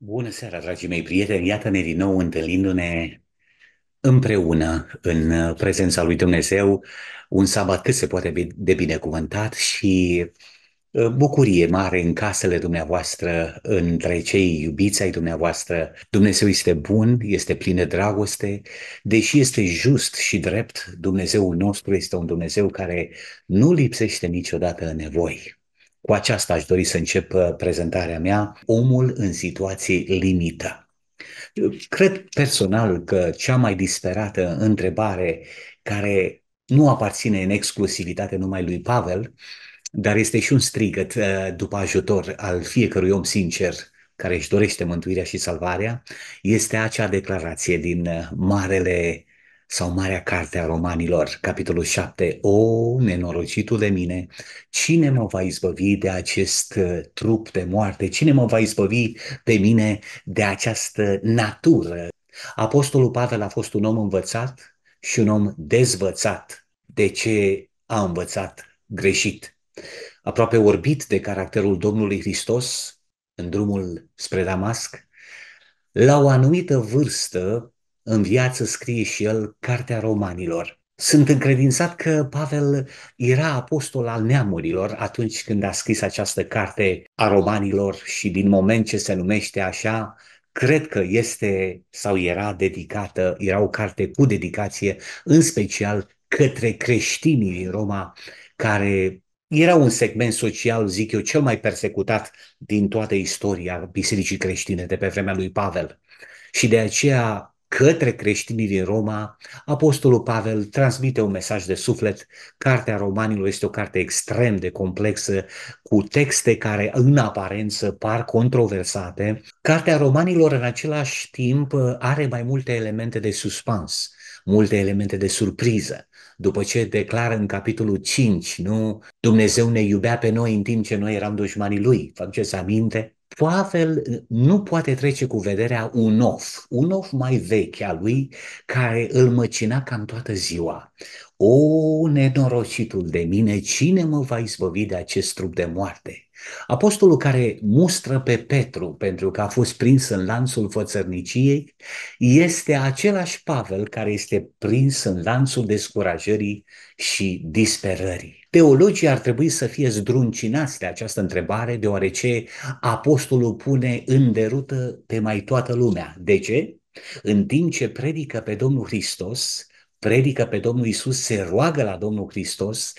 Bună seara, dragii mei prieteni! Iată-ne din nou întâlnindu-ne împreună în uh, prezența lui Dumnezeu, un sabat cât se poate de binecuvântat și uh, bucurie mare în casele dumneavoastră, între cei iubiți ai dumneavoastră. Dumnezeu este bun, este plin de dragoste, deși este just și drept, Dumnezeul nostru este un Dumnezeu care nu lipsește niciodată în nevoi. Cu aceasta aș dori să încep uh, prezentarea mea, omul în situații limită. cred personal că cea mai disperată întrebare care nu aparține în exclusivitate numai lui Pavel, dar este și un strigăt uh, după ajutor al fiecărui om sincer care își dorește mântuirea și salvarea, este acea declarație din uh, Marele sau Marea Carte a Romanilor, capitolul 7, O, nenorocitul de mine, cine mă va izbăvi de acest uh, trup de moarte? Cine mă va izbăvi de mine de această natură? Apostolul Pavel a fost un om învățat și un om dezvățat de ce a învățat greșit. Aproape orbit de caracterul Domnului Hristos în drumul spre Damasc, la o anumită vârstă, în viață scrie și el Cartea Romanilor. Sunt încredințat că Pavel era apostol al neamurilor atunci când a scris această carte a romanilor și din moment ce se numește așa, cred că este sau era dedicată, era o carte cu dedicație, în special către creștinii din Roma, care era un segment social, zic eu, cel mai persecutat din toată istoria bisericii creștine de pe vremea lui Pavel. Și de aceea către creștinii din Roma, Apostolul Pavel transmite un mesaj de suflet. Cartea Romanilor este o carte extrem de complexă, cu texte care în aparență par controversate. Cartea Romanilor în același timp are mai multe elemente de suspans, multe elemente de surpriză. După ce declară în capitolul 5, nu? Dumnezeu ne iubea pe noi în timp ce noi eram dușmanii lui. Faceți aminte? Pavel nu poate trece cu vederea un of, un of mai vechi al lui, care îl măcina cam toată ziua. O, nenorocitul de mine, cine mă va izbăvi de acest trup de moarte? Apostolul care mustră pe Petru pentru că a fost prins în lanțul fățărniciei este același Pavel care este prins în lanțul descurajării și disperării. Teologii ar trebui să fie zdruncinați de această întrebare, deoarece apostolul pune în derută pe mai toată lumea. De ce? În timp ce predică pe Domnul Hristos, predică pe Domnul Isus, se roagă la Domnul Hristos,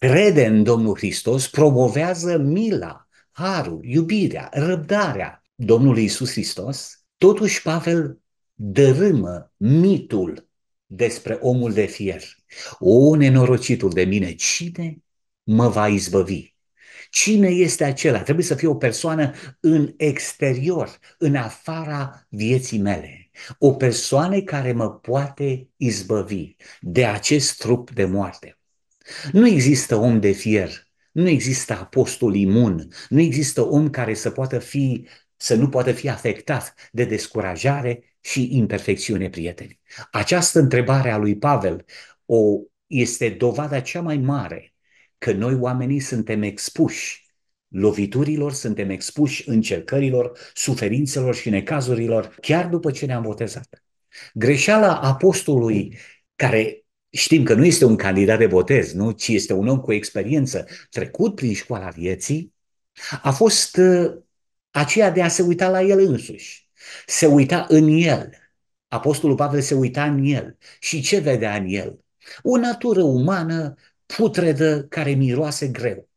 crede în Domnul Hristos promovează mila, harul, iubirea, răbdarea Domnului Isus Hristos, totuși Pavel dărâmă mitul despre omul de fier. O, nenorocitul de mine, cine mă va izbăvi? Cine este acela? Trebuie să fie o persoană în exterior, în afara vieții mele. O persoană care mă poate izbăvi de acest trup de moarte. Nu există om de fier, nu există apostol imun, nu există om care să poată fi să nu poată fi afectat de descurajare și imperfecțiune, prieteni. Această întrebare a lui Pavel o, este dovada cea mai mare că noi oamenii suntem expuși loviturilor, suntem expuși încercărilor, suferințelor și necazurilor, chiar după ce ne-am botezat. Greșeala apostolului care Știm că nu este un candidat de botez, nu? ci este un om cu experiență, trecut prin școala vieții, a fost ă, aceea de a se uita la el însuși, se uita în el. Apostolul Pavel se uita în el. Și ce vedea în el? O natură umană putredă care miroase greu.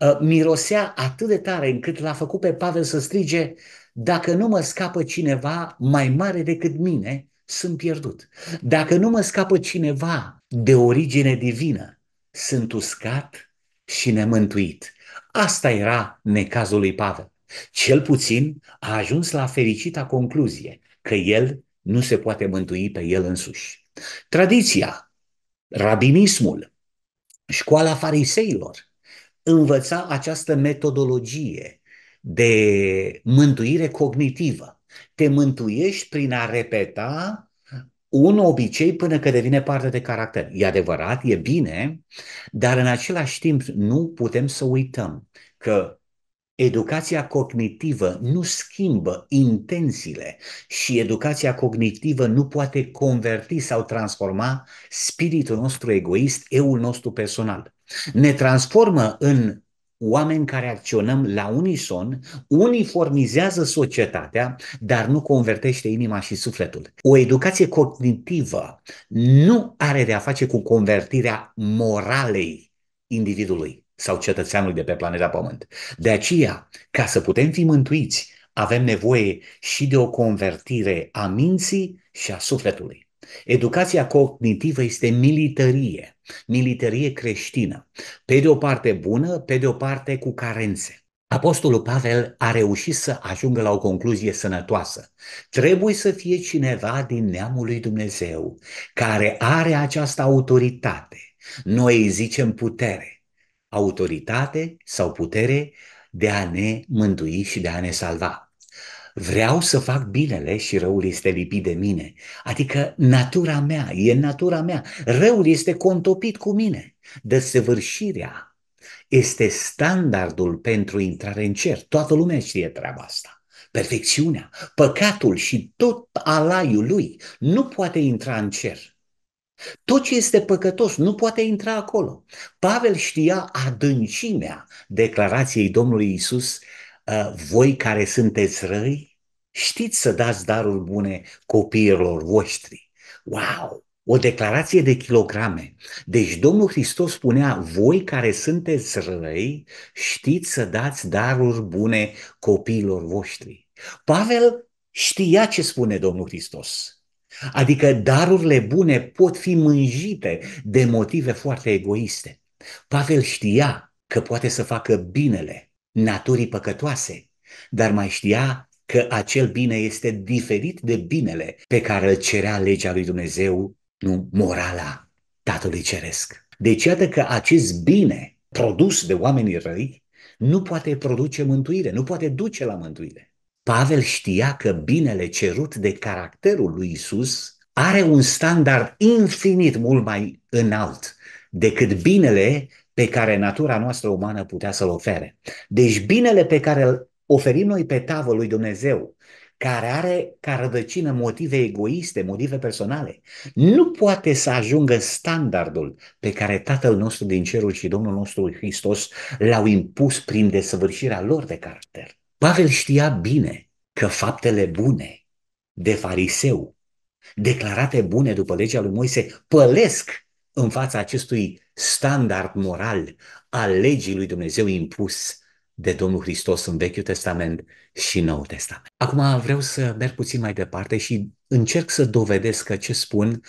Ă, mirosea atât de tare încât l-a făcut pe Pavel să strige dacă nu mă scapă cineva mai mare decât mine, sunt pierdut. Dacă nu mă scapă cineva de origine divină, sunt uscat și nemântuit. Asta era necazul lui Pavel. Cel puțin a ajuns la fericita concluzie că el nu se poate mântui pe el însuși. Tradiția, rabinismul, școala fariseilor învăța această metodologie de mântuire cognitivă te mântuiești prin a repeta un obicei până că devine parte de caracter. E adevărat, e bine, dar în același timp nu putem să uităm că Educația cognitivă nu schimbă intențiile și educația cognitivă nu poate converti sau transforma spiritul nostru egoist, eul nostru personal. Ne transformă în oameni care acționăm la unison, uniformizează societatea, dar nu convertește inima și sufletul. O educație cognitivă nu are de a face cu convertirea moralei individului sau cetățeanului de pe planeta Pământ. De aceea, ca să putem fi mântuiți, avem nevoie și de o convertire a minții și a sufletului. Educația cognitivă este militarie, militarie creștină, pe de o parte bună, pe de o parte cu carențe. Apostolul Pavel a reușit să ajungă la o concluzie sănătoasă. Trebuie să fie cineva din neamul lui Dumnezeu care are această autoritate. Noi îi zicem putere. Autoritate sau putere de a ne mântui și de a ne salva vreau să fac binele și răul este lipit de mine. Adică natura mea, e natura mea. Răul este contopit cu mine. Desăvârșirea este standardul pentru intrare în cer. Toată lumea știe treaba asta. Perfecțiunea, păcatul și tot alaiul lui nu poate intra în cer. Tot ce este păcătos nu poate intra acolo. Pavel știa adâncimea declarației Domnului Isus Ă, voi care sunteți răi, știți să dați daruri bune copiilor voștri. Wow! O declarație de kilograme. Deci Domnul Hristos spunea, voi care sunteți răi, știți să dați daruri bune copiilor voștri. Pavel știa ce spune Domnul Hristos. Adică darurile bune pot fi mânjite de motive foarte egoiste. Pavel știa că poate să facă binele naturii păcătoase, dar mai știa că acel bine este diferit de binele pe care îl cerea legea lui Dumnezeu, nu morala Tatălui Ceresc. Deci iată că acest bine produs de oamenii răi nu poate produce mântuire, nu poate duce la mântuire. Pavel știa că binele cerut de caracterul lui Isus are un standard infinit mult mai înalt decât binele pe care natura noastră umană putea să-l ofere. Deci binele pe care îl oferim noi pe tavă lui Dumnezeu, care are ca rădăcină motive egoiste, motive personale, nu poate să ajungă standardul pe care Tatăl nostru din cerul și Domnul nostru Hristos l-au impus prin desăvârșirea lor de caracter. Pavel știa bine că faptele bune de fariseu, declarate bune după legea lui Moise, pălesc în fața acestui standard moral al legii lui Dumnezeu impus de Domnul Hristos în Vechiul Testament și Noul Testament. Acum vreau să merg puțin mai departe și încerc să dovedesc că ce spun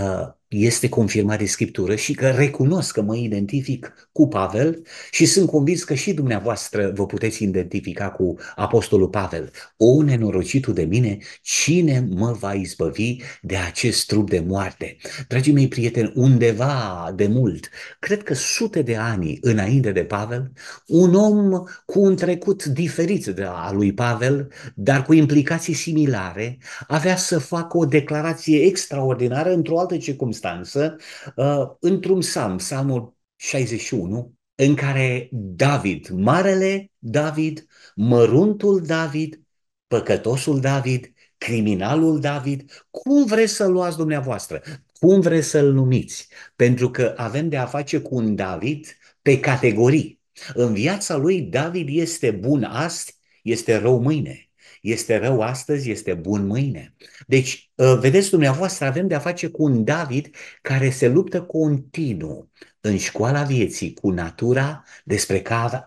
uh, este confirmat de Scriptură și că recunosc că mă identific cu Pavel și sunt convins că și dumneavoastră vă puteți identifica cu Apostolul Pavel. O, nenorocitul de mine, cine mă va izbăvi de acest trup de moarte? Dragii mei prieteni, undeva de mult, cred că sute de ani înainte de Pavel, un om cu un trecut diferit de a lui Pavel, dar cu implicații similare, avea să facă o declarație extraordinară într-o altă circunstanță instanță, uh, într-un psalm, psalmul 61, în care David, marele David, măruntul David, păcătosul David, criminalul David, cum vreți să-l luați dumneavoastră, cum vreți să-l numiți, pentru că avem de a face cu un David pe categorii. În viața lui David este bun astăzi, este rău mâine. Este rău astăzi, este bun mâine. Deci, ă, vedeți dumneavoastră, avem de-a face cu un David care se luptă continuu în școala vieții cu natura despre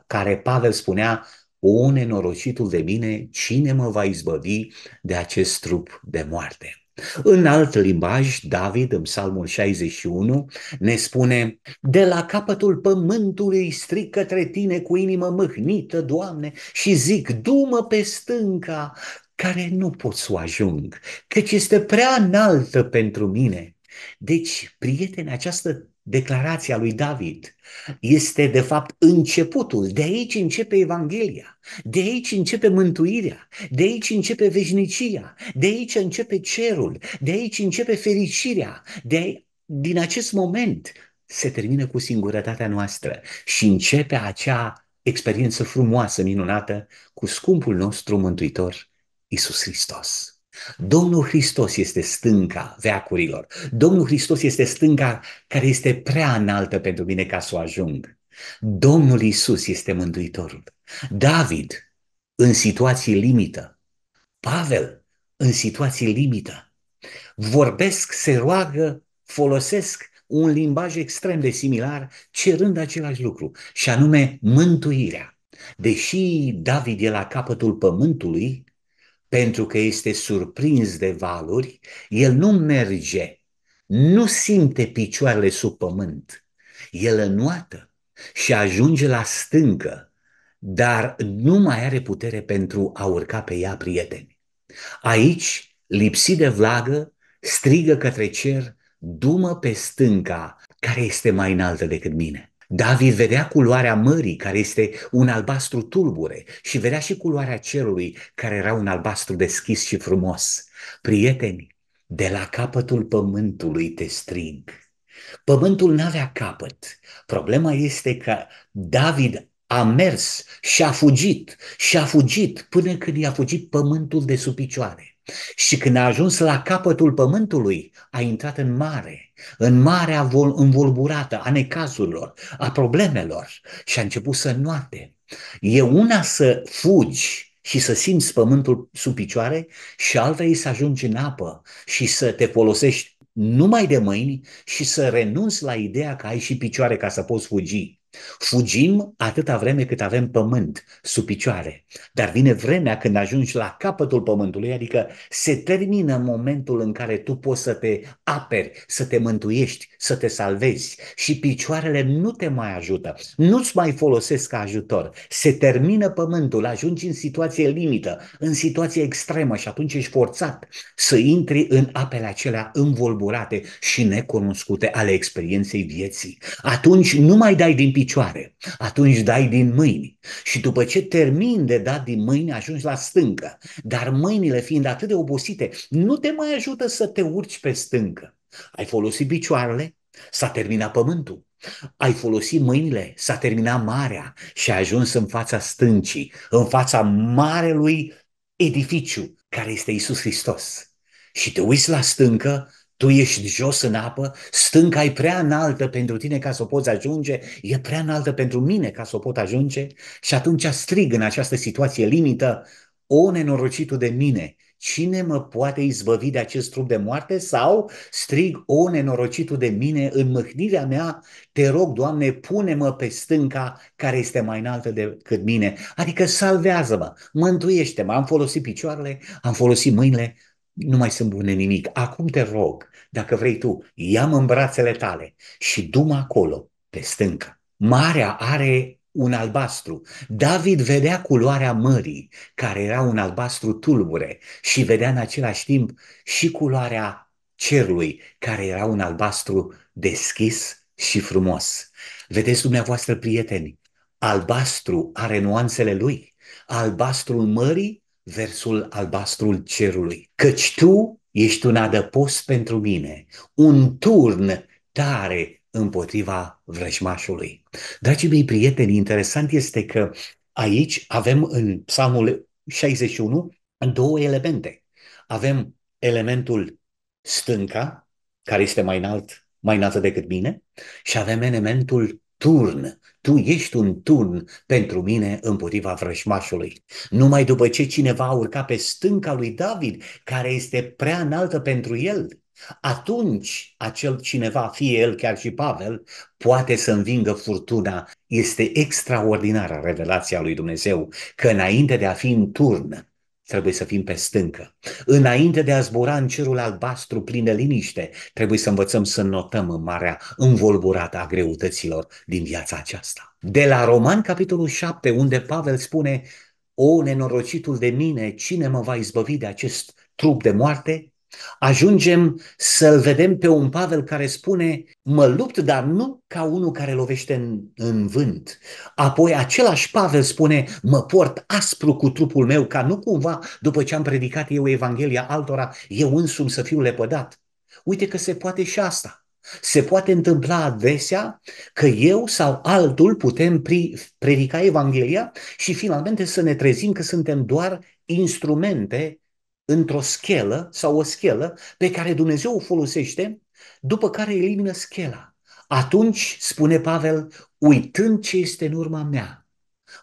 care Pavel spunea o, nenorocitul de mine, cine mă va izbăvi de acest trup de moarte? În alt limbaj, David, în psalmul 61, ne spune De la capătul pământului stric către tine cu inimă mâhnită, Doamne, și zic, du-mă pe stânca, care nu pot să o ajung, căci este prea înaltă pentru mine. Deci, prieteni, această declarația lui David este de fapt începutul. De aici începe Evanghelia, de aici începe mântuirea, de aici începe veșnicia, de aici începe cerul, de aici începe fericirea. De, din acest moment se termină cu singurătatea noastră și începe acea experiență frumoasă, minunată, cu scumpul nostru mântuitor, Isus Hristos. Domnul Hristos este stânca veacurilor. Domnul Hristos este stânca care este prea înaltă pentru mine ca să o ajung. Domnul Isus este mântuitorul. David, în situații limită. Pavel, în situații limită. Vorbesc, se roagă, folosesc un limbaj extrem de similar, cerând același lucru, și anume mântuirea. Deși David e la capătul pământului, pentru că este surprins de valuri, el nu merge, nu simte picioarele sub pământ. El înoată și ajunge la stâncă, dar nu mai are putere pentru a urca pe ea prieteni. Aici, lipsit de vlagă, strigă către cer, dumă pe stânca, care este mai înaltă decât mine. David vedea culoarea mării, care este un albastru tulbure, și vedea și culoarea cerului, care era un albastru deschis și frumos. Prieteni, de la capătul pământului te string. Pământul n-avea capăt. Problema este că David a mers și a fugit și a fugit până când i-a fugit pământul de sub picioare. Și când a ajuns la capătul pământului, a intrat în mare în marea vol- învolburată a necazurilor, a problemelor și a început să noate. E una să fugi și să simți pământul sub picioare și alta e să ajungi în apă și să te folosești numai de mâini și să renunți la ideea că ai și picioare ca să poți fugi. Fugim atâta vreme cât avem pământ sub picioare, dar vine vremea când ajungi la capătul pământului, adică se termină momentul în care tu poți să te aperi, să te mântuiești, să te salvezi și picioarele nu te mai ajută, nu-ți mai folosesc ca ajutor. Se termină pământul, ajungi în situație limită, în situație extremă și atunci ești forțat să intri în apele acelea învolburate și necunoscute ale experienței vieții. Atunci nu mai dai din picioare picioare, atunci dai din mâini și după ce termin de dat din mâini ajungi la stâncă, dar mâinile fiind atât de obosite, nu te mai ajută să te urci pe stâncă. Ai folosit picioarele, s-a terminat pământul. Ai folosit mâinile, s-a terminat marea și ai ajuns în fața stâncii, în fața marelui edificiu care este Isus Hristos. Și te uiți la stâncă tu ești jos în apă, stânca e prea înaltă pentru tine ca să o poți ajunge, e prea înaltă pentru mine ca să o pot ajunge și atunci strig în această situație limită, o nenorocitul de mine, cine mă poate izbăvi de acest trup de moarte? Sau strig, o nenorocitul de mine, în mâhnirea mea, te rog, Doamne, pune-mă pe stânca care este mai înaltă decât mine. Adică salvează-mă, mântuiește-mă, am folosit picioarele, am folosit mâinile, nu mai sunt bune nimic, acum te rog, dacă vrei tu, ia-mă în brațele tale și du acolo, pe stâncă. Marea are un albastru. David vedea culoarea mării, care era un albastru tulbure, și vedea în același timp și culoarea cerului, care era un albastru deschis și frumos. Vedeți dumneavoastră, prieteni, albastru are nuanțele lui. Albastrul mării versul albastrul cerului, căci tu ești un adăpost pentru mine, un turn tare împotriva vrăjmașului. Dragii mei prieteni, interesant este că aici avem în psalmul 61 două elemente. Avem elementul stânca, care este mai înalt, mai înaltă decât mine, și avem elementul turn, tu ești un tun pentru mine împotriva vrăjmașului. Numai după ce cineva a urcat pe stânca lui David, care este prea înaltă pentru el, atunci acel cineva, fie el chiar și Pavel, poate să învingă furtuna. Este extraordinară revelația lui Dumnezeu că înainte de a fi în turn, trebuie să fim pe stâncă. Înainte de a zbura în cerul albastru plin de liniște, trebuie să învățăm să notăm în marea învolburată a greutăților din viața aceasta. De la Roman, capitolul 7, unde Pavel spune O, nenorocitul de mine, cine mă va izbăvi de acest trup de moarte? Ajungem să-l vedem pe un Pavel care spune, mă lupt, dar nu ca unul care lovește în, în vânt. Apoi același Pavel spune, mă port aspru cu trupul meu, ca nu cumva, după ce am predicat eu Evanghelia altora, eu însumi să fiu lepădat. Uite că se poate și asta. Se poate întâmpla adesea că eu sau altul putem predica Evanghelia și finalmente să ne trezim că suntem doar instrumente într-o schelă sau o schelă pe care Dumnezeu o folosește, după care elimină schela. Atunci, spune Pavel, uitând ce este în urma mea,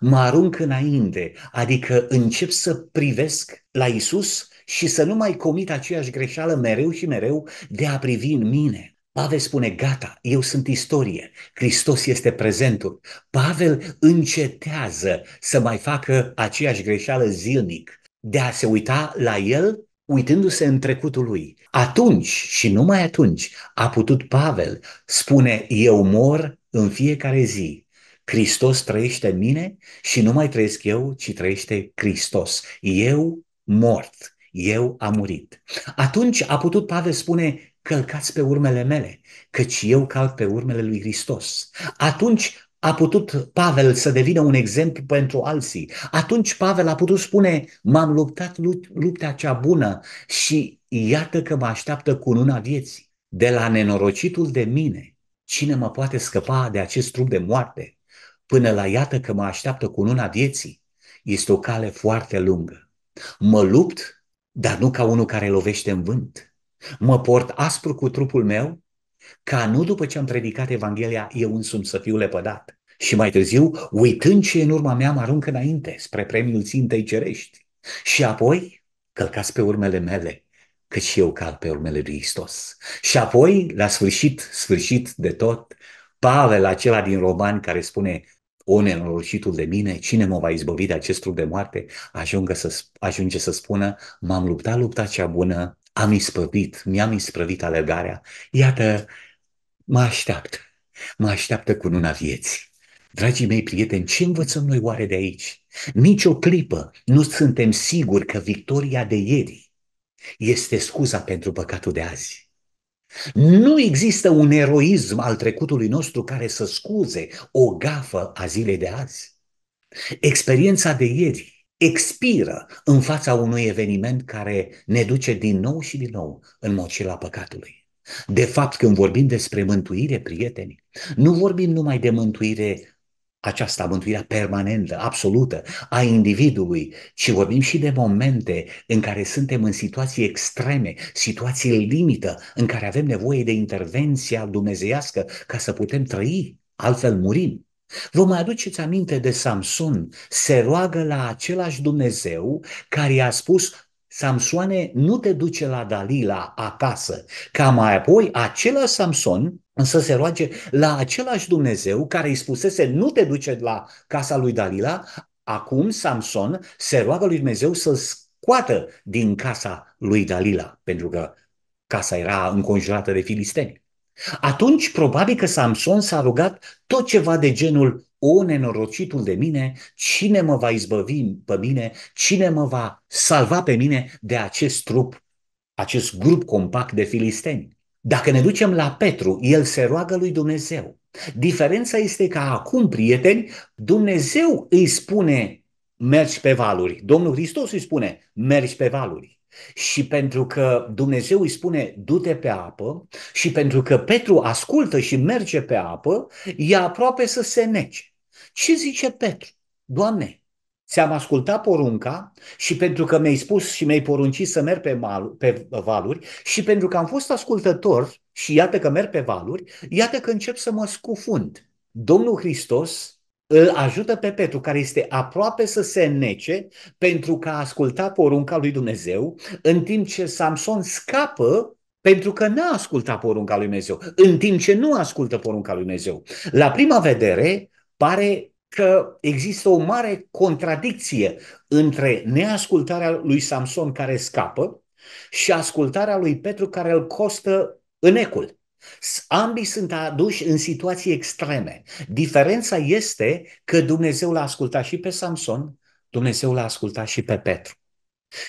mă arunc înainte, adică încep să privesc la Isus și să nu mai comit aceeași greșeală mereu și mereu de a privi în mine. Pavel spune, gata, eu sunt istorie, Hristos este prezentul. Pavel încetează să mai facă aceeași greșeală zilnic de a se uita la el uitându-se în trecutul lui. Atunci și numai atunci a putut Pavel spune, eu mor în fiecare zi, Hristos trăiește în mine și nu mai trăiesc eu, ci trăiește Hristos. Eu mort, eu am murit. Atunci a putut Pavel spune, călcați pe urmele mele, căci eu calc pe urmele lui Hristos. Atunci a putut Pavel să devină un exemplu pentru alții. Atunci Pavel a putut spune, m-am luptat lupta cea bună și iată că mă așteaptă cu luna vieții. De la nenorocitul de mine, cine mă poate scăpa de acest trup de moarte, până la iată că mă așteaptă cu luna vieții, este o cale foarte lungă. Mă lupt, dar nu ca unul care lovește în vânt. Mă port aspru cu trupul meu, ca nu după ce am predicat Evanghelia eu însumi să fiu lepădat și mai târziu, uitând ce în urma mea, mă arunc înainte spre premiul țintei cerești și apoi călcați pe urmele mele cât și eu cal pe urmele lui Hristos. Și apoi, la sfârșit, sfârșit de tot, Pavel, acela din Romani care spune o nenorocitul de mine, cine mă va izbăvi de acest trup de moarte, ajunge să, ajunge să spună, m-am luptat lupta cea bună, am ispăvit, mi-am ispăvit alergarea. Iată, mă așteaptă, mă așteaptă cu luna vieții. Dragii mei prieteni, ce învățăm noi oare de aici? Nici o clipă nu suntem siguri că victoria de ieri este scuza pentru păcatul de azi. Nu există un eroism al trecutului nostru care să scuze o gafă a zilei de azi. Experiența de ieri expiră în fața unui eveniment care ne duce din nou și din nou în mocila păcatului. De fapt, când vorbim despre mântuire, prieteni, nu vorbim numai de mântuire aceasta, mântuirea permanentă, absolută a individului, ci vorbim și de momente în care suntem în situații extreme, situații limită, în care avem nevoie de intervenția dumnezeiască ca să putem trăi, altfel murim. Vă mai aduceți aminte de Samson? Se roagă la același Dumnezeu care i-a spus Samsoane, nu te duce la Dalila acasă, ca mai apoi același Samson să se roage la același Dumnezeu care îi spusese nu te duce la casa lui Dalila, acum Samson se roagă lui Dumnezeu să-l scoată din casa lui Dalila, pentru că casa era înconjurată de filisteni. Atunci probabil că Samson s-a rugat tot ceva de genul o nenorocitul de mine, cine mă va izbăvi pe mine, cine mă va salva pe mine de acest trup, acest grup compact de filisteni. Dacă ne ducem la Petru, el se roagă lui Dumnezeu. Diferența este că acum, prieteni, Dumnezeu îi spune mergi pe valuri. Domnul Hristos îi spune mergi pe valuri. Și pentru că Dumnezeu îi spune du-te pe apă și pentru că Petru ascultă și merge pe apă, e aproape să se nece. Ce zice Petru? Doamne, ți-am ascultat porunca și pentru că mi-ai spus și mi-ai poruncit să merg pe, mal, pe valuri și pentru că am fost ascultător și iată că merg pe valuri, iată că încep să mă scufund. Domnul Hristos îl ajută pe Petru, care este aproape să se nece pentru că a ascultat porunca lui Dumnezeu, în timp ce Samson scapă pentru că n-a ascultat porunca lui Dumnezeu, în timp ce nu ascultă porunca lui Dumnezeu. La prima vedere, pare că există o mare contradicție între neascultarea lui Samson care scapă și ascultarea lui Petru care îl costă în ecul. Ambii sunt aduși în situații extreme. Diferența este că Dumnezeu l-a ascultat și pe Samson, Dumnezeu l-a ascultat și pe Petru.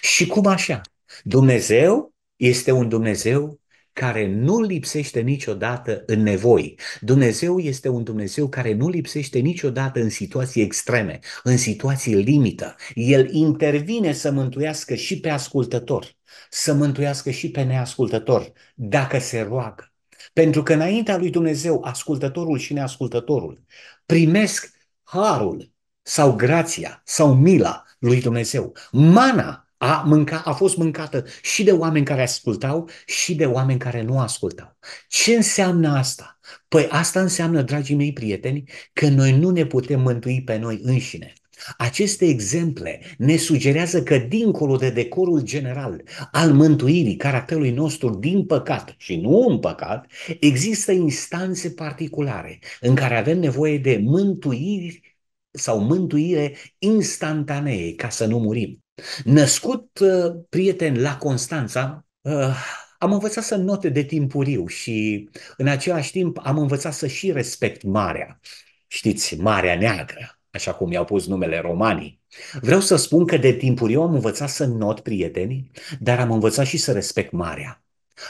Și cum așa? Dumnezeu este un Dumnezeu care nu lipsește niciodată în nevoi. Dumnezeu este un Dumnezeu care nu lipsește niciodată în situații extreme, în situații limită. El intervine să mântuiască și pe ascultător, să mântuiască și pe neascultător, dacă se roagă pentru că înaintea lui Dumnezeu, ascultătorul și neascultătorul primesc harul sau grația sau mila lui Dumnezeu. Mana a, mânca, a fost mâncată și de oameni care ascultau și de oameni care nu ascultau. Ce înseamnă asta? Păi asta înseamnă, dragii mei prieteni, că noi nu ne putem mântui pe noi înșine. Aceste exemple ne sugerează că dincolo de decorul general al mântuirii caracterului nostru din păcat și nu în păcat, există instanțe particulare în care avem nevoie de mântuiri sau mântuire instantanee ca să nu murim. Născut uh, prieten la Constanța, uh, am învățat să note de timpuriu și în același timp am învățat să și respect marea. Știți, Marea Neagră, așa cum i-au pus numele romanii. Vreau să spun că de timpuriu am învățat să not prietenii, dar am învățat și să respect marea.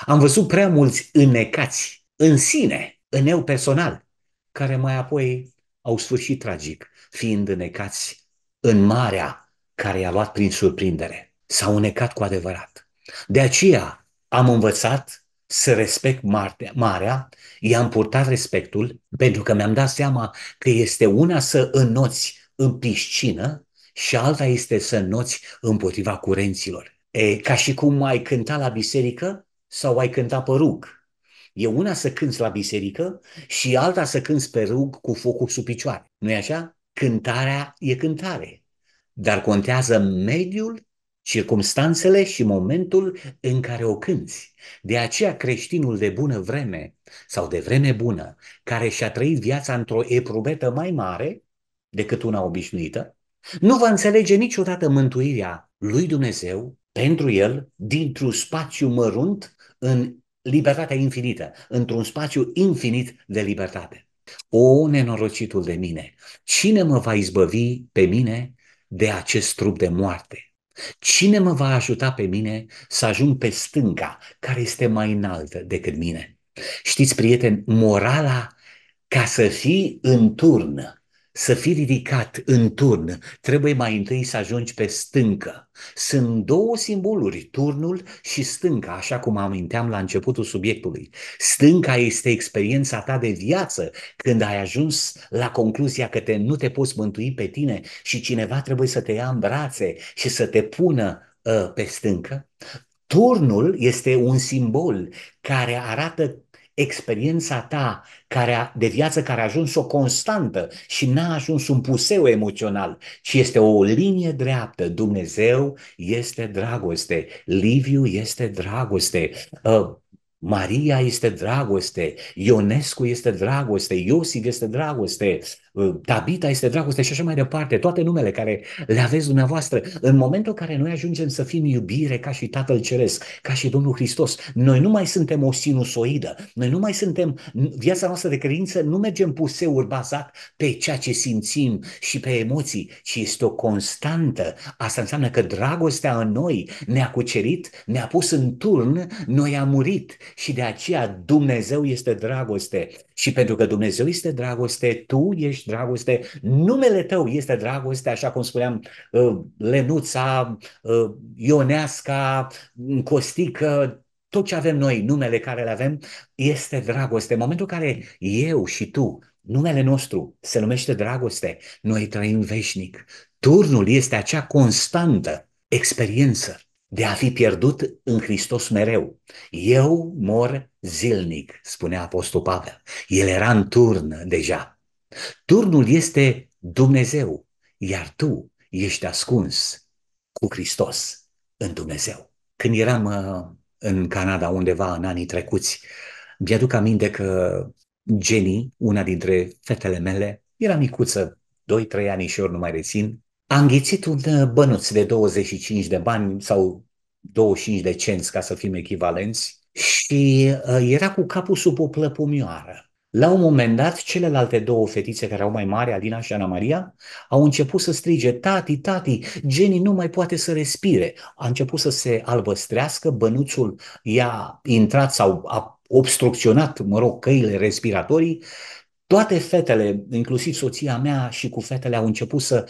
Am văzut prea mulți înnecați în sine, în eu personal, care mai apoi au sfârșit tragic, fiind înnecați în marea care i-a luat prin surprindere. S-au înnecat cu adevărat. De aceea am învățat să respect marea, i-am purtat respectul pentru că mi-am dat seama că este una să înnoți în piscină și alta este să înnoți împotriva curenților. E, ca și cum ai cânta la biserică sau ai cânta pe rug. E una să cânți la biserică și alta să cânți pe rug cu focul sub picioare. nu e așa? Cântarea e cântare, dar contează mediul circumstanțele și momentul în care o cânți. De aceea creștinul de bună vreme sau de vreme bună, care și-a trăit viața într-o eprubetă mai mare decât una obișnuită, nu va înțelege niciodată mântuirea lui Dumnezeu pentru el dintr-un spațiu mărunt în libertatea infinită, într-un spațiu infinit de libertate. O, nenorocitul de mine, cine mă va izbăvi pe mine de acest trup de moarte? Cine mă va ajuta pe mine să ajung pe stânga, care este mai înaltă decât mine? Știți, prieteni, morala ca să fii în turnă să fii ridicat în turn, trebuie mai întâi să ajungi pe stâncă. Sunt două simboluri, turnul și stânca, așa cum aminteam la începutul subiectului. Stânca este experiența ta de viață când ai ajuns la concluzia că te, nu te poți mântui pe tine și cineva trebuie să te ia în brațe și să te pună uh, pe stâncă. Turnul este un simbol care arată experiența ta care a, de viață care a ajuns o constantă și n-a ajuns un puseu emoțional, ci este o linie dreaptă. Dumnezeu este dragoste, Liviu este dragoste, ă, Maria este dragoste, Ionescu este dragoste, Iosif este dragoste, Tabita uh, este dragoste și așa mai departe, toate numele care le aveți dumneavoastră. În momentul în care noi ajungem să fim iubire ca și Tatăl Ceresc, ca și Domnul Hristos, noi nu mai suntem o sinusoidă, noi nu mai suntem, viața noastră de credință nu merge puseuri bazat pe ceea ce simțim și pe emoții, ci este o constantă. Asta înseamnă că dragostea în noi ne-a cucerit, ne-a pus în turn, noi am murit și de aceea Dumnezeu este dragoste. Și pentru că Dumnezeu este dragoste, tu ești dragoste. Numele tău este dragoste, așa cum spuneam, uh, Lenuța, uh, Ioneasca, Costică, tot ce avem noi, numele care le avem, este dragoste. În momentul în care eu și tu, numele nostru se numește dragoste, noi trăim veșnic. Turnul este acea constantă experiență de a fi pierdut în Hristos mereu. Eu mor zilnic, spunea Apostol Pavel. El era în turn deja. Turnul este Dumnezeu, iar tu ești ascuns cu Hristos în Dumnezeu. Când eram uh, în Canada undeva în anii trecuți, mi-aduc aminte că Jenny, una dintre fetele mele, era micuță, 2-3 ani și ori nu mai rețin, a înghițit un uh, bănuț de 25 de bani sau 25 de cenți, ca să fim echivalenți, și uh, era cu capul sub o plăpumioară. La un moment dat, celelalte două fetițe care au mai mari, Alina și Ana Maria, au început să strige, tati, tati, Jenny nu mai poate să respire. A început să se albăstrească, bănuțul i-a intrat sau a obstrucționat, mă rog, căile respiratorii. Toate fetele, inclusiv soția mea și cu fetele, au început să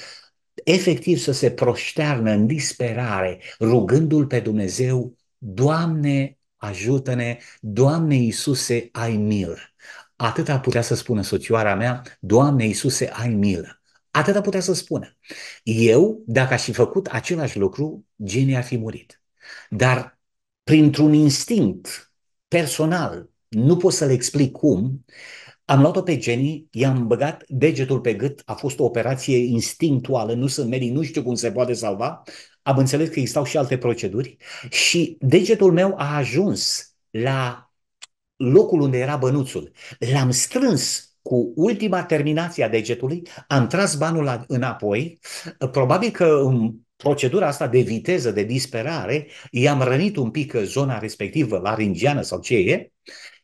efectiv să se proștearnă în disperare, rugându-L pe Dumnezeu, Doamne, ajută-ne, Doamne Iisuse, ai mir. Atâta putea să spună soțioara mea, Doamne Iisuse, ai milă. Atâta putea să spună. Eu, dacă aș fi făcut același lucru, Jenny ar fi murit. Dar printr-un instinct personal, nu pot să l explic cum, am luat-o pe Jenny, i-am băgat degetul pe gât, a fost o operație instinctuală, nu sunt medic, nu știu cum se poate salva, am înțeles că existau și alte proceduri și degetul meu a ajuns la locul unde era bănuțul. L-am strâns cu ultima terminație a degetului, am tras banul înapoi, probabil că în procedura asta de viteză, de disperare, i-am rănit un pic zona respectivă, laringiană sau ce e,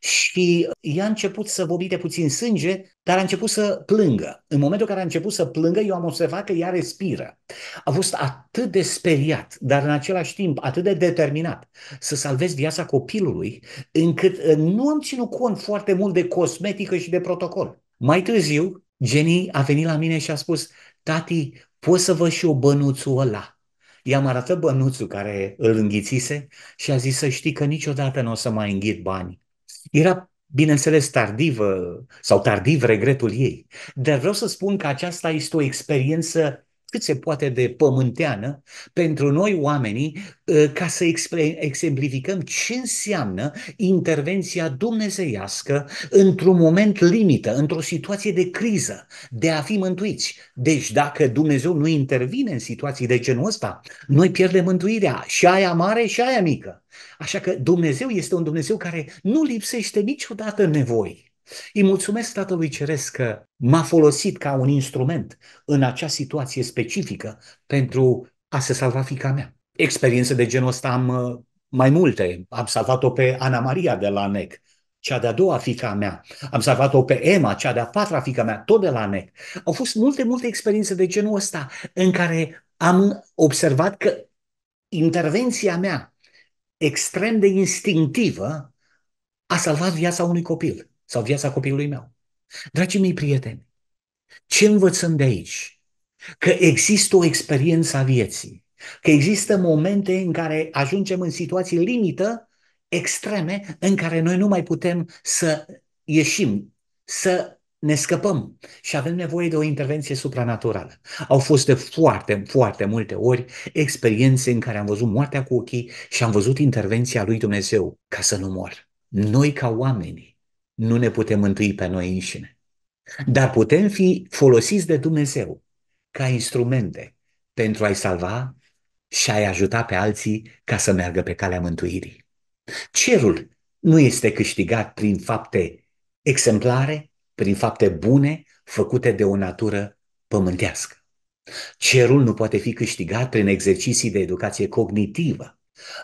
și i a început să vomite puțin sânge, dar a început să plângă. În momentul în care a început să plângă, eu am observat că ea respiră. A fost atât de speriat, dar în același timp atât de determinat să salvez viața copilului, încât uh, nu am ținut cont foarte mult de cosmetică și de protocol. Mai târziu, Jenny a venit la mine și a spus, tati, poți să vă și o bănuțul ăla? I-am arătat bănuțul care îl înghițise și a zis să știi că niciodată nu o să mai înghit bani era, bineînțeles, tardivă sau tardiv regretul ei, dar vreau să spun că aceasta este o experiență cât se poate de pământeană pentru noi oamenii ă, ca să exemplificăm ce înseamnă intervenția dumnezeiască într-un moment limită, într-o situație de criză, de a fi mântuiți. Deci dacă Dumnezeu nu intervine în situații de genul ăsta, noi pierdem mântuirea și aia mare și aia mică. Așa că Dumnezeu este un Dumnezeu care nu lipsește niciodată nevoi. Îi mulțumesc Tatălui Ceresc că m-a folosit ca un instrument în acea situație specifică pentru a se salva fica mea. Experiențe de genul ăsta am uh, mai multe. Am salvat-o pe Ana Maria de la NEC, cea de-a doua fica mea. Am salvat-o pe Emma, cea de-a patra fica mea, tot de la NEC. Au fost multe, multe experiențe de genul ăsta în care am observat că intervenția mea extrem de instinctivă a salvat viața unui copil sau viața copilului meu. Dragii mei prieteni, ce învățăm de aici? Că există o experiență a vieții, că există momente în care ajungem în situații limită extreme în care noi nu mai putem să ieșim, să ne scăpăm și avem nevoie de o intervenție supranaturală. Au fost de foarte, foarte multe ori experiențe în care am văzut moartea cu ochii și am văzut intervenția lui Dumnezeu ca să nu mor. Noi, ca oamenii, nu ne putem mântui pe noi înșine. Dar putem fi folosiți de Dumnezeu ca instrumente pentru a-i salva și a-i ajuta pe alții ca să meargă pe calea mântuirii. Cerul nu este câștigat prin fapte exemplare, prin fapte bune, făcute de o natură pământească. Cerul nu poate fi câștigat prin exerciții de educație cognitivă,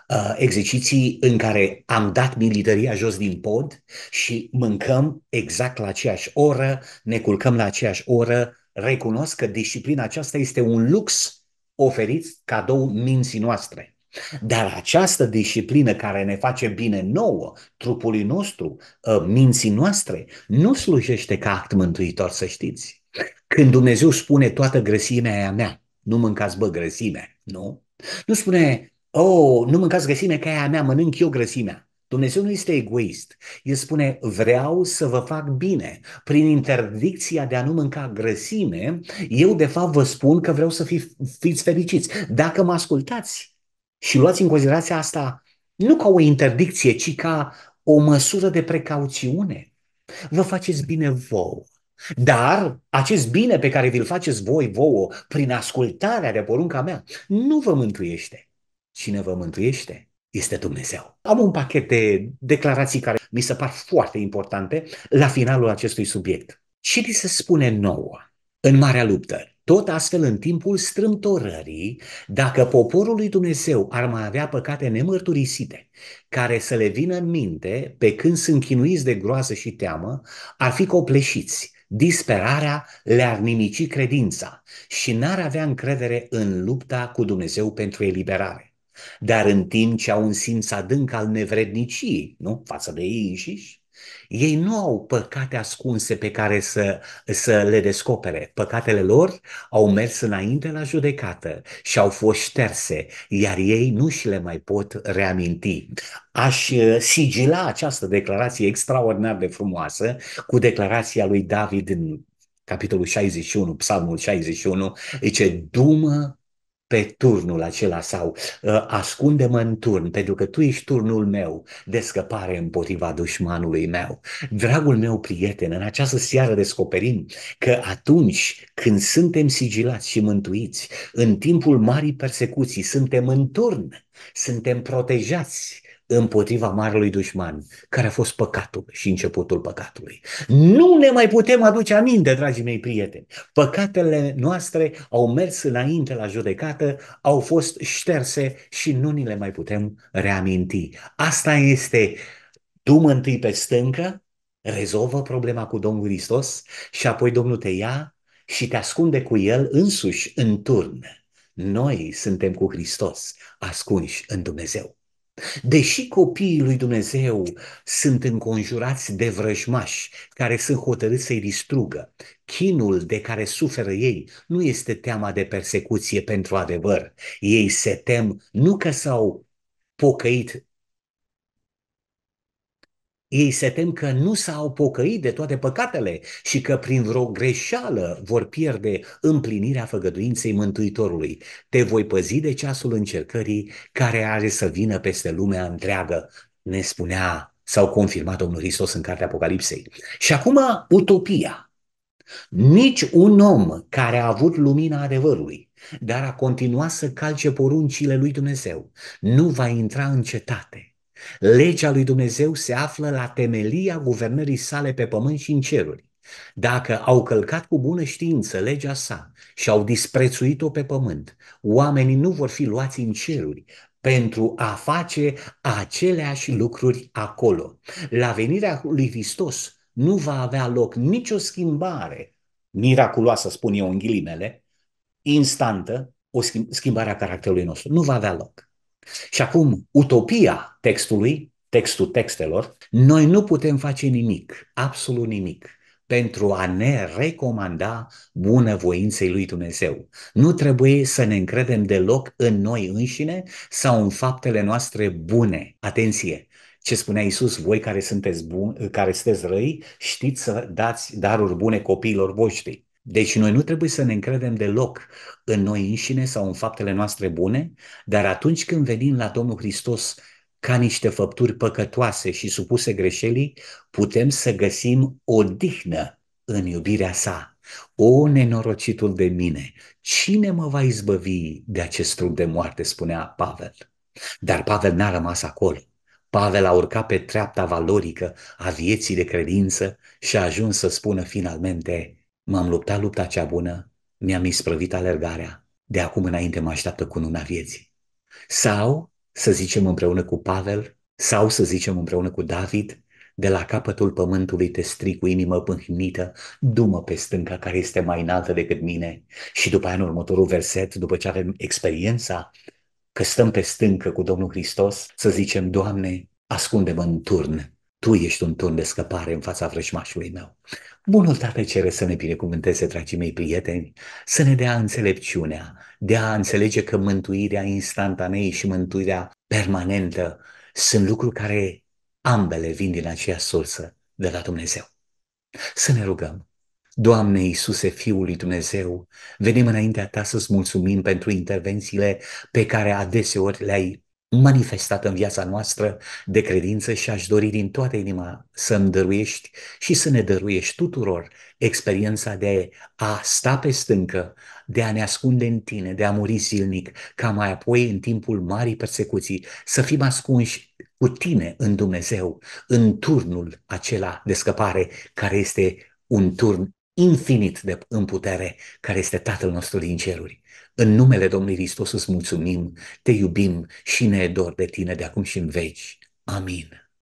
Uh, exerciții în care am dat militaria jos din pod și mâncăm exact la aceeași oră, ne culcăm la aceeași oră. Recunosc că disciplina aceasta este un lux oferit cadou minții noastre. Dar această disciplină care ne face bine nouă, trupului nostru, uh, minții noastre, nu slujește ca act mântuitor, să știți. Când Dumnezeu spune toată grăsimea aia mea, nu mâncați bă grăsime, nu? Nu spune Oh, nu mâncați grăsime, că aia mea, mănânc eu grăsimea. Dumnezeu nu este egoist. El spune, vreau să vă fac bine. Prin interdicția de a nu mânca grăsime, eu de fapt vă spun că vreau să fi, fiți fericiți. Dacă mă ascultați și luați în considerație asta nu ca o interdicție, ci ca o măsură de precauțiune, vă faceți bine vouă. Dar acest bine pe care vi-l faceți voi vouă prin ascultarea de porunca mea nu vă mântuiește Cine vă mântuiește? Este Dumnezeu. Am un pachet de declarații care mi se par foarte importante la finalul acestui subiect. Ce li se spune nouă în marea luptă? Tot astfel, în timpul strâmtorării, dacă poporul lui Dumnezeu ar mai avea păcate nemărturisite, care să le vină în minte pe când sunt chinuiți de groază și teamă, ar fi copleșiți. Disperarea le-ar nimici credința și n-ar avea încredere în lupta cu Dumnezeu pentru eliberare. Dar în timp ce au un simț adânc al nevredniciei, nu? Față de ei înșiși, ei nu au păcate ascunse pe care să, să le descopere. Păcatele lor au mers înainte la judecată și au fost șterse, iar ei nu și le mai pot reaminti. Aș uh, sigila această declarație extraordinar de frumoasă cu declarația lui David în capitolul 61, psalmul 61, zice, Dumă pe turnul acela sau uh, ascunde-mă în turn, pentru că tu ești turnul meu de scăpare împotriva dușmanului meu. Dragul meu prieten, în această seară descoperim că atunci când suntem sigilați și mântuiți, în timpul marii persecuții, suntem în turn, suntem protejați, împotriva marelui dușman, care a fost păcatul și începutul păcatului. Nu ne mai putem aduce aminte, dragii mei prieteni. Păcatele noastre au mers înainte la judecată, au fost șterse și nu ni le mai putem reaminti. Asta este dumă întâi pe stâncă, rezolvă problema cu Domnul Hristos și apoi Domnul te ia și te ascunde cu El însuși în turn. Noi suntem cu Hristos, ascunși în Dumnezeu. Deși copiii lui Dumnezeu sunt înconjurați de vrăjmași care sunt hotărâți să-i distrugă, chinul de care suferă ei nu este teama de persecuție pentru adevăr. Ei se tem nu că s-au pocăit ei se tem că nu s-au pocăit de toate păcatele și că prin vreo greșeală vor pierde împlinirea făgăduinței Mântuitorului. Te voi păzi de ceasul încercării care are să vină peste lumea întreagă, ne spunea sau confirmat Domnul Hristos în Cartea Apocalipsei. Și acum utopia. Nici un om care a avut lumina adevărului, dar a continuat să calce poruncile lui Dumnezeu, nu va intra în cetate Legea lui Dumnezeu se află la temelia guvernării sale pe pământ și în ceruri. Dacă au călcat cu bună știință legea sa și au disprețuit-o pe pământ, oamenii nu vor fi luați în ceruri pentru a face aceleași lucruri acolo. La venirea lui Hristos nu va avea loc nicio schimbare miraculoasă, spun eu în ghilimele, instantă, o schimbare a caracterului nostru. Nu va avea loc. Și acum, utopia textului, textul textelor, noi nu putem face nimic, absolut nimic, pentru a ne recomanda bunăvoinței lui Dumnezeu. Nu trebuie să ne încredem deloc în noi înșine sau în faptele noastre bune. Atenție! ce spunea Isus, voi care sunteți, bun, care sunteți răi, știți să dați daruri bune copiilor voștri. Deci noi nu trebuie să ne încredem deloc în noi înșine sau în faptele noastre bune, dar atunci când venim la Domnul Hristos ca niște făpturi păcătoase și supuse greșelii, putem să găsim o dihnă în iubirea sa. O, nenorocitul de mine, cine mă va izbăvi de acest trup de moarte, spunea Pavel. Dar Pavel n-a rămas acolo. Pavel a urcat pe treapta valorică a vieții de credință și a ajuns să spună finalmente, M-am luptat lupta cea bună, mi-am isprăvit alergarea, de acum înainte mă așteaptă cununa vieții. Sau, să zicem împreună cu Pavel, sau să zicem împreună cu David, de la capătul pământului te stric cu inimă pâhnită, dumă pe stânca care este mai înaltă decât mine. Și după aia în următorul verset, după ce avem experiența că stăm pe stâncă cu Domnul Hristos, să zicem, Doamne, ascunde-mă în turn. Tu ești un turn de scăpare în fața vrăjmașului meu. Bunul Tată cere să ne binecuvânteze, dragii mei prieteni, să ne dea înțelepciunea, de a înțelege că mântuirea instantanei și mântuirea permanentă sunt lucruri care ambele vin din aceea sursă, de la Dumnezeu. Să ne rugăm. Doamne Iisuse, Fiul lui Dumnezeu, venim înaintea Ta să-ți mulțumim pentru intervențiile pe care adeseori le-ai manifestat în viața noastră de credință și aș dori din toată inima să îmi dăruiești și să ne dăruiești tuturor experiența de a sta pe stâncă, de a ne ascunde în tine, de a muri zilnic, ca mai apoi în timpul marii persecuții să fim ascunși cu tine în Dumnezeu, în turnul acela de scăpare care este un turn infinit de în putere, care este Tatăl nostru din ceruri. În numele Domnului Hristos îți mulțumim, te iubim și ne dor de tine de acum și în veci. Amin.